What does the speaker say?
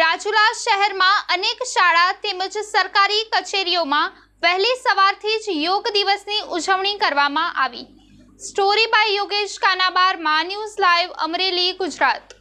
રાજુલા શહેરમાં અનેક શાળા તેમજ સરકારી કચેરીઓમાં વહેલી સવારથી જ યોગ દિવસની ઉજવણી કરવામાં આવી સ્ટોરી બાય યોગેશ કાનાબાર મા ન્યૂઝ લાઈવ અમરેલી ગુજરાત